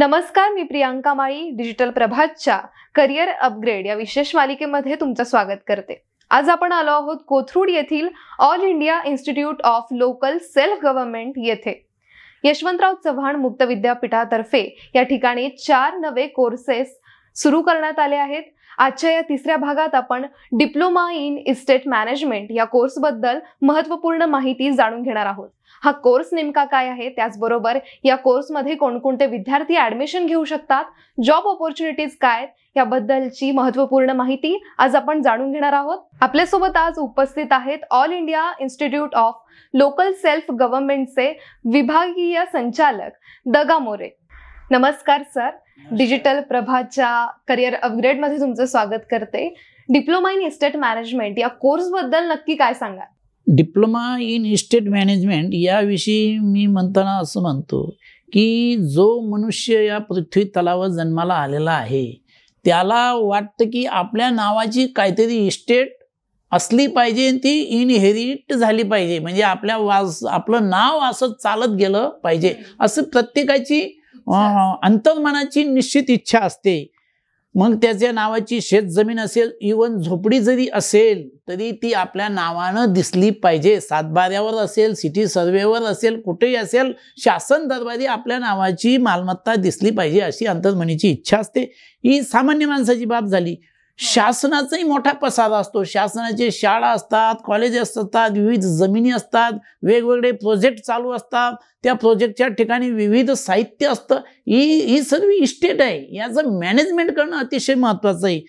नमस्कार मी प्रियांका माळी डिजिटल प्रभातच्या करिअर अपग्रेड या विशेष मालिकेमध्ये तुमचं स्वागत करते आज आपण आलो आहोत कोथरूड येथील all India institute of local self government येथे यशवंतराव चव्हाण मुक्त विद्यापीठातर्फे या ठिकाणी चार नवे कोर्सेस सुरू करण्यात आले आहेत आजच्या या तिसऱ्या भागात आपण डिप्लोमा इन इस्टेट मॅनेजमेंट या कोर्सबद्दल महत्त्वपूर्ण माहिती जाणून घेणार आहोत हा कोर्स नेमका काय आहे त्याचबरोबर या कोर्समध्ये कोणकोणते विद्यार्थी ॲडमिशन घेऊ शकतात जॉब ऑपॉर्च्युनिटीज काय याबद्दलची महत्त्वपूर्ण माहिती आज आपण जाणून घेणार आहोत आपल्यासोबत आज उपस्थित आहेत all India institute of local self गव्हर्नमेंटचे विभागीय संचालक दगा मोरे नमस्कार सर डिजिटल प्रभाच्या करिअर अपग्रेडमध्ये तुमचं स्वागत करते डिप्लोमा इन इस्टेट मॅनेजमेंट या कोर्स बद्दल नक्की काय सांगा डिप्लोमा इन इस्टेट मॅनेजमेंट याविषयी मी म्हणताना असं म्हणतो की जो मनुष्य या पृथ्वी तलावर जन्माला आलेला आहे त्याला वाटतं की आपल्या नावाची काहीतरी इस्टेट असली पाहिजे ती इनहेरिट झाली पाहिजे म्हणजे आपल्या वास आपलं नाव असं चालत गेलं पाहिजे असं प्रत्येकाची अंतर्मनाची निश्चित इच्छा असते मग त्याच्या नावाची शेत जमीन असेल इवन झोपडी जरी असेल तरी ती आपल्या नावानं दिसली पाहिजे सातबाऱ्यावर असेल सिटी सर्वेवर असेल कुठेही असेल शासन दरबारी आपल्या नावाची मालमत्ता दिसली पाहिजे अशी अंतर्मनीची इच्छा असते ही सामान्य माणसाची बाब झाली हो. शासनाचाही मोठा पसाद असतो शासनाचे शाळा असतात कॉलेज असतात विविध जमिनी असतात वेगवेगळे प्रोजेक्ट चालू असतात त्या प्रोजेक्टच्या ठिकाणी विविध साहित्य असतं ही ही सर्व इस्टेट आहे याचं मॅनेजमेंट करणं अतिशय महत्त्वाचं आहे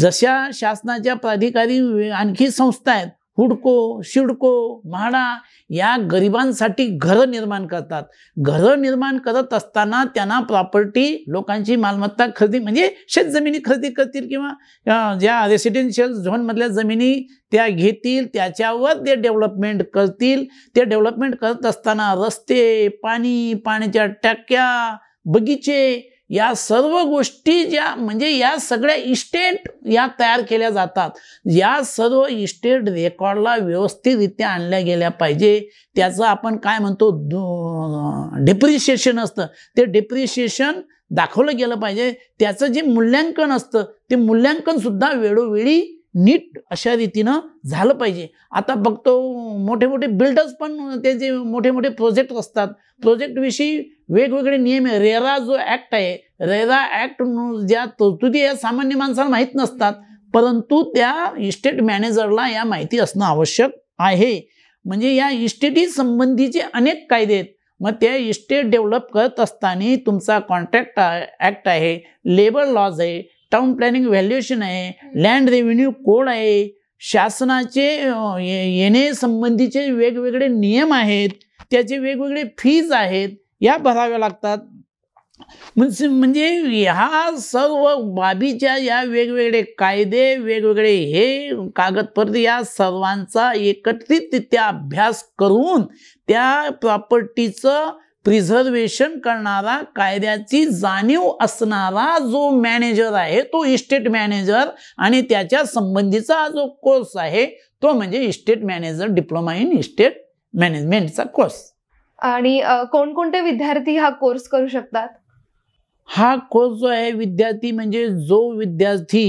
जशा शासनाच्या प्राधिकारी आणखी संस्था आहेत हुडको शिडको म्हाडा या गरिबांसाठी घरं निर्माण करतात घरं निर्माण करत असताना त्यांना प्रॉपर्टी लोकांची मालमत्ता खरेदी म्हणजे शेतजमिनी खरेदी करतील किंवा ज्या रेसिडेन्शियल झोनमधल्या जमिनी त्या घेतील त्याच्यावर ते डेव्हलपमेंट करतील ते डेव्हलपमेंट करत असताना रस्ते पाणी पाण्याच्या टाक्या बगीचे या सर्व गोष्टी ज्या म्हणजे या सगळ्या इस्टेट या तयार केल्या जातात या सर्व इस्टेट रेकॉर्डला व्यवस्थितरित्या आणल्या गेल्या पाहिजे त्याचं आपण काय म्हणतो डेप्रिशिएशन असतं ते डेप्रिशिएशन दाखवलं गेलं पाहिजे त्याचं जे मूल्यांकन असतं ते मूल्यांकन सुद्धा वेळोवेळी नीट अशा रीतीनं झालं पाहिजे आता बघतो मोठे मोठे बिल्डर्स पण त्याचे मोठे मोठे प्रोजेक्ट असतात प्रोजेक्टविषयी वेगवेगळे नियम आहे रेरा जो ॲक्ट आहे रेरा ॲक्ट ज्या तरतुदी या सामान्य माणसाला माहीत नसतात परंतु त्या इस्टेट मॅनेजरला या माहिती असणं आवश्यक आहे म्हणजे या इस्टेटी संबंधीचे अनेक कायदे आहेत मग त्या इस्टेट डेव्हलप करत असताना तुमचा कॉन्ट्रॅक्ट ॲक्ट आहे लेबर लॉज आहे टाउन प्लॅनिंग व्हॅल्युएशन आहे लँड रेव्हेन्यू कोड आहे शासनाचे येणे संबंधीचे वेगवेगळे नियम आहेत त्याचे वेगवेगळे फीज आहेत या भराव्या लागतात म्हणजे म्हणजे ह्या सर्व बाबीच्या या वेगवेगळे कायदे वेगवेगळे हे कागदपत्र या सर्वांचा एकत्रितरित्या अभ्यास करून त्या प्रॉपर्टीचं रिझर्वेशन करणारा कायद्याची जाणीव असणारा जो मॅनेजर आहे तो इस्टेट मॅनेजर आणि त्याच्या संबंधीचा जो कोर्स आहे तो म्हणजे estate manager diploma in estate मॅनेजमेंटचा कोर्स आणि कोणकोणते विद्यार्थी हा कोर्स करू शकतात हा कोर्स जो आहे विद्यार्थी म्हणजे जो विद्यार्थी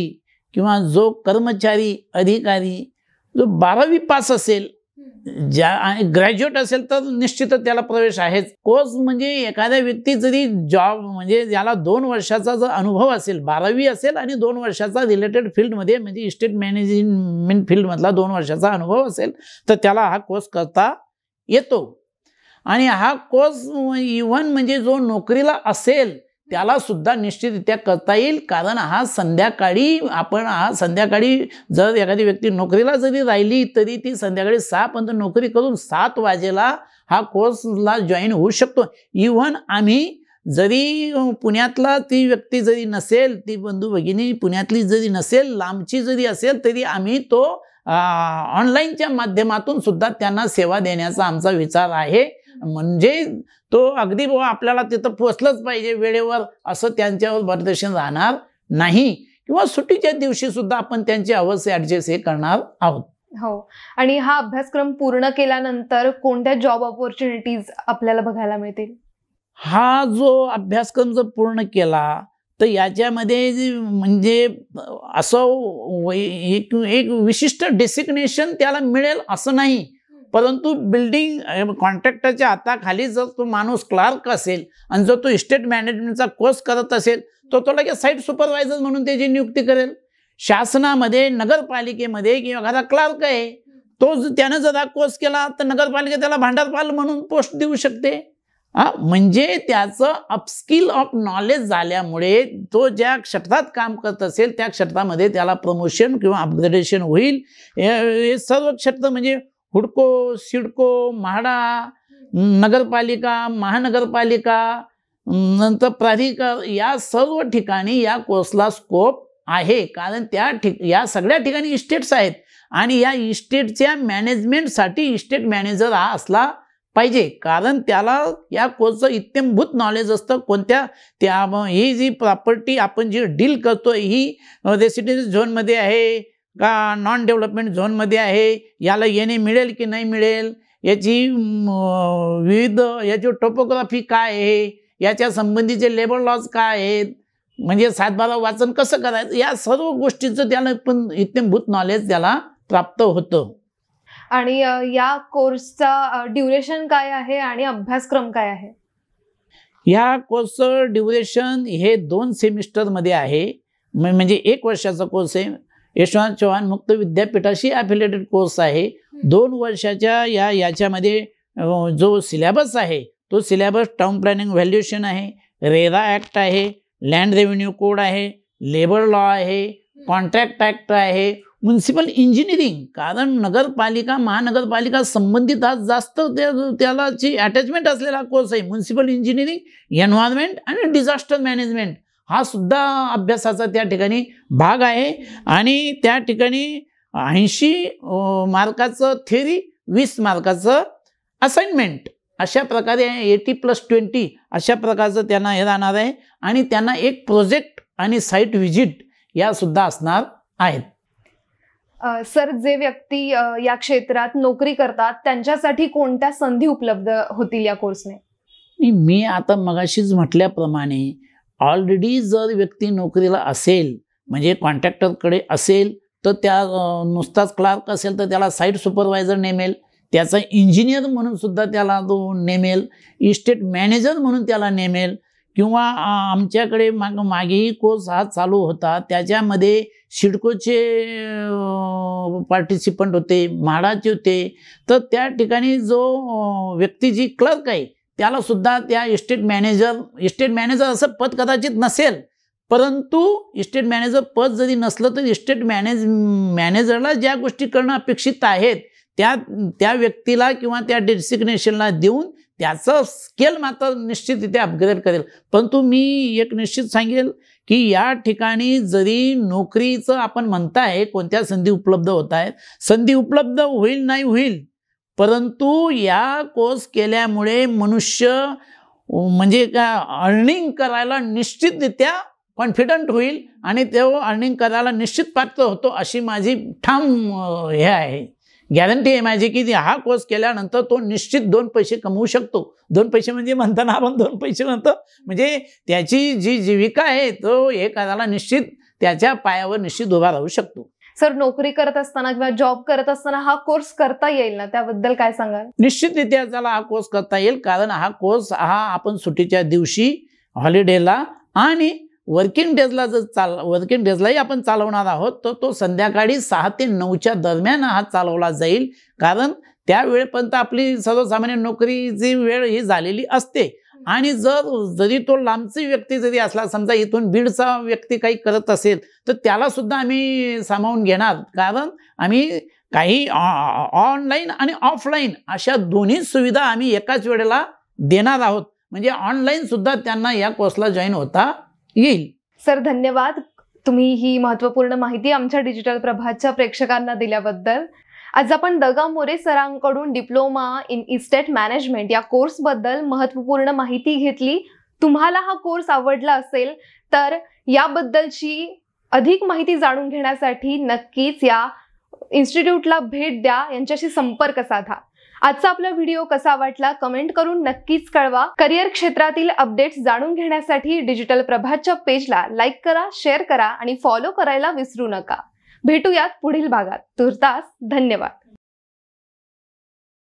किंवा जो कर्मचारी अधिकारी जो बारावी पास असेल ज्या ग्रॅज्युएट असेल तर निश्चित त्याला प्रवेश आहेच कोर्स म्हणजे एखाद्या व्यक्ती जरी जॉब म्हणजे याला दोन वर्षाचा जर अनुभव असेल बारावी असेल आणि दोन वर्षाचा रिलेटेड फील्डमध्ये म्हणजे इस्टेट मॅनेजमेंट फील्डमधला दोन वर्षाचा अनुभव असेल तर त्याला हा कोर्स करता येतो आणि हा कोर्स इव्हन म्हणजे जो नोकरीला असेल त्याला सुद्धा निश्चितरित्या करता येईल कारण हा संध्याकाळी आपण हा संध्याकाळी जर एखादी व्यक्ती नोकरीला जरी राहिली तरी ती संध्याकाळी सहापर्यंत नोकरी करून सात वाजेला हा कोर्सला जॉईन होऊ शकतो इव्हन आम्ही जरी पुण्यातला ती व्यक्ती जरी नसेल ती बंधू भगिनी पुण्यातली जरी नसेल लांबची जरी असेल तरी आम्ही तो ऑनलाईनच्या माध्यमातून सुद्धा त्यांना सेवा देण्याचा आमचा विचार आहे म्हणजे तो अगदी बाबा आपल्याला तिथं पोचलंच पाहिजे वेळेवर असं त्यांच्यावर बर्दशन राहणार नाही किंवा सुट्टीच्या दिवशी सुद्धा आपण त्यांची अवश्य ऍडजस्ट हे करणार आहोत हो आणि हा अभ्यासक्रम पूर्ण केल्यानंतर कोणत्या जॉब ऑपॉर्च्युनिटीज आपल्याला बघायला मिळतील हा जो अभ्यासक्रम जर पूर्ण केला तर याच्यामध्ये म्हणजे असं एक, एक विशिष्ट डेसिग्नेशन त्याला मिळेल असं नाही परंतु बिल्डिंग कॉन्ट्रॅक्टरच्या आता खाली जर तो माणूस क्लार्क असेल आणि जर तो इस्टेट मॅनेजमेंटचा कोर्स करत असेल तो तो लगेच साईट सुपरवायझर म्हणून त्याची नियुक्ती करेल शासनामध्ये नगरपालिकेमध्ये किंवा एखादा क्लार्क आहे तो त्यानं जर हा कोर्स केला तर नगरपालिका त्याला भांडारपाल म्हणून पोस्ट देऊ शकते हा म्हणजे त्याचं अपस्किल ऑफ नॉलेज झाल्यामुळे तो ज्या क्षेत्रात काम करत असेल त्या क्षेत्रामध्ये त्याला प्रमोशन किंवा अपग्रेडेशन होईल हे सर्व क्षेत्र म्हणजे हुडको सिडको म्हाडा नगरपालिका महानगरपालिका नंतर प्राधिकार या सर्व ठिकाणी या कोर्सला स्कोप आहे कारण त्या ठिक या सगळ्या ठिकाणी इस्टेट्स आहेत आणि या इस्टेटच्या मॅनेजमेंटसाठी इस्टेट मॅनेजर हा असला पाहिजे कारण त्याला या कोर्सचं इत्यंभूत नॉलेज असतं कोणत्या त्या ही जी प्रॉपर्टी आपण जी डील करतो ही रेसिडेन्स झोनमध्ये आहे का नॉन डेव्हलपमेंट झोनमध्ये आहे याला येणे मिळेल की नाही मिळेल याची विविध याची टोपोग्राफी काय आहे याच्या संबंधीचे लेबर लॉज काय आहेत म्हणजे सातबारा वाचन कसं करायचं या सर्व गोष्टीचं त्याला पण इत्यंभूत नॉलेज त्याला प्राप्त होतं आणि या कोर्सचा ड्युरेशन काय आहे आणि अभ्यासक्रम काय आहे या कोर्सचं ड्युरेशन हे दोन सेमिस्टरमध्ये आहे म्हणजे एक वर्षाचा कोर्स आहे यशवंत चव्हाण मुक्त विद्यापीठाशी ॲफिलेटेड कोर्स आहे दोन वर्षाच्या या याच्यामध्ये जो सिलेबस आहे तो सिलेबस टाउन प्लॅनिंग व्हॅल्युएशन आहे रेरा ॲक्ट आहे लँड रेव्हेन्यू कोड आहे लेबर लॉ आहे कॉन्ट्रॅक्ट ॲक्ट आहे म्युन्सिपल इंजिनिअरिंग कारण नगरपालिका महानगरपालिका संबंधित हा जास्त त्याला जी अटॅचमेंट असलेला कोर्स आहे म्युन्सिपल इंजिनिअरिंग एन्व्हायरमेंट आणि डिझास्टर मॅनेजमेंट हा सुद्धा अभ्यासाचा त्या ठिकाणी भाग आहे आणि त्या ठिकाणी ऐंशी मार्काचं थेरी वीस मार्काचं असाइनमेंट अशा प्रकारे एटी प्लस ट्वेंटी अशा प्रकारचं त्यांना हे राहणार आहे आणि त्यांना एक प्रोजेक्ट आणि साईट व्हिजिट यासुद्धा असणार आहेत सर जे व्यक्ती या क्षेत्रात नोकरी करतात त्यांच्यासाठी कोणत्या संधी उपलब्ध होतील या कोर्सने मी आता मगाशीच म्हटल्याप्रमाणे ऑलरेडी जर व्यक्ती नोकरीला असेल म्हणजे कॉन्ट्रॅक्टरकडे असेल तर त्या नुसताच क्लार्क असेल तर त्याला साईट सुपरवायझर नेमेल त्याचा इंजिनियर म्हणून सुद्धा त्याला तो नेमेल इस्टेट मॅनेजर म्हणून त्याला नेमेल किंवा आमच्याकडे माग मागेही कोर्स हा चालू होता त्याच्यामध्ये शिडकोचे पार्टिसिपंट होते म्हाडाचे होते तर त्या ठिकाणी जो व्यक्ती जी क्लर्क आहे त्याला सुद्धा त्या इस्टेट मॅनेजर इस्टेट मॅनेजर असं पद कदाचित नसेल परंतु इस्टेट मॅनेजर पद जरी नसलं तर इस्टेट मॅनेज मॅनेजरला ज्या गोष्टी करणं अपेक्षित आहेत त्या त्या व्यक्तीला किंवा त्या डेसिग्नेशनला देऊन त्याचं स्केल मात्र निश्चित तिथे अपग्रेड करेल परंतु मी एक निश्चित सांगेल की या ठिकाणी जरी नोकरीचं आपण म्हणताय कोणत्या संधी उपलब्ध होत आहेत संधी उपलब्ध होईल नाही होईल परंतु या कोर्स केल्यामुळे मनुष्य म्हणजे का अर्निंग करायला निश्चितरित्या कॉन्फिडंट होईल आणि तो अर्निंग करायला निश्चित पात्र होतो अशी माझी ठाम हे आहे गॅरंटी आहे माझी की हा कोर्स केल्यानंतर तो निश्चित दोन पैसे कमवू शकतो दोन पैसे म्हणजे म्हणताना आपण दोन पैसे म्हणतो म्हणजे त्याची जी जीविका आहे तो हे करायला निश्चित त्याच्या पायावर निश्चित उभा राहू शकतो सर नोकरी करत असताना किंवा जॉब करत असताना हा कोर्स करता येईल ना त्याबद्दल काय सांगाल निश्चित इतिहासाला हा कोर्स करता येईल कारण हा कोर्स हा आपण सुट्टीच्या दिवशी हॉलिडेला आणि वर्किंग डेजला जर चाल वर्किंग डेजलाही आपण चालवणार आहोत तर तो, तो संध्याकाळी सहा ते नऊच्या दरम्यान हा चालवला जाईल कारण त्यावेळेपर्यंत आपली सर्वसामान्य नोकरीची वेळ ही झालेली असते आणि जर जरी तो लांबची व्यक्ती जरी असला समजा इथून बीडचा व्यक्ती काही करत असेल तर त्याला सुद्धा आम्ही सामावून घेणार कारण आम्ही काही ऑनलाईन आणि ऑफलाईन अशा दोन्ही सुविधा आम्ही एकाच वेळेला देणार आहोत म्हणजे ऑनलाईन सुद्धा त्यांना या कोर्सला जॉईन होता येईल सर धन्यवाद तुम्ही ही महत्वपूर्ण माहिती आमच्या डिजिटल प्रभातच्या प्रेक्षकांना दिल्याबद्दल आज आपण दगा मोरे सरांकडून डिप्लोमा इन इस्टेट मॅनेजमेंट या कोर्सबद्दल महत्त्वपूर्ण माहिती घेतली तुम्हाला हा कोर्स आवडला असेल तर याबद्दलची अधिक माहिती जाणून घेण्यासाठी नक्कीच या इन्स्टिट्यूटला भेट द्या यांच्याशी संपर्क साधा आजचा आपला व्हिडिओ कसा वाटला कमेंट करून नक्कीच कळवा करिअर क्षेत्रातील अपडेट्स जाणून घेण्यासाठी डिजिटल प्रभातच्या पेजला लाईक करा शेअर करा आणि फॉलो करायला विसरू नका भेटूयात पुढील भागात तुर्तास धन्यवाद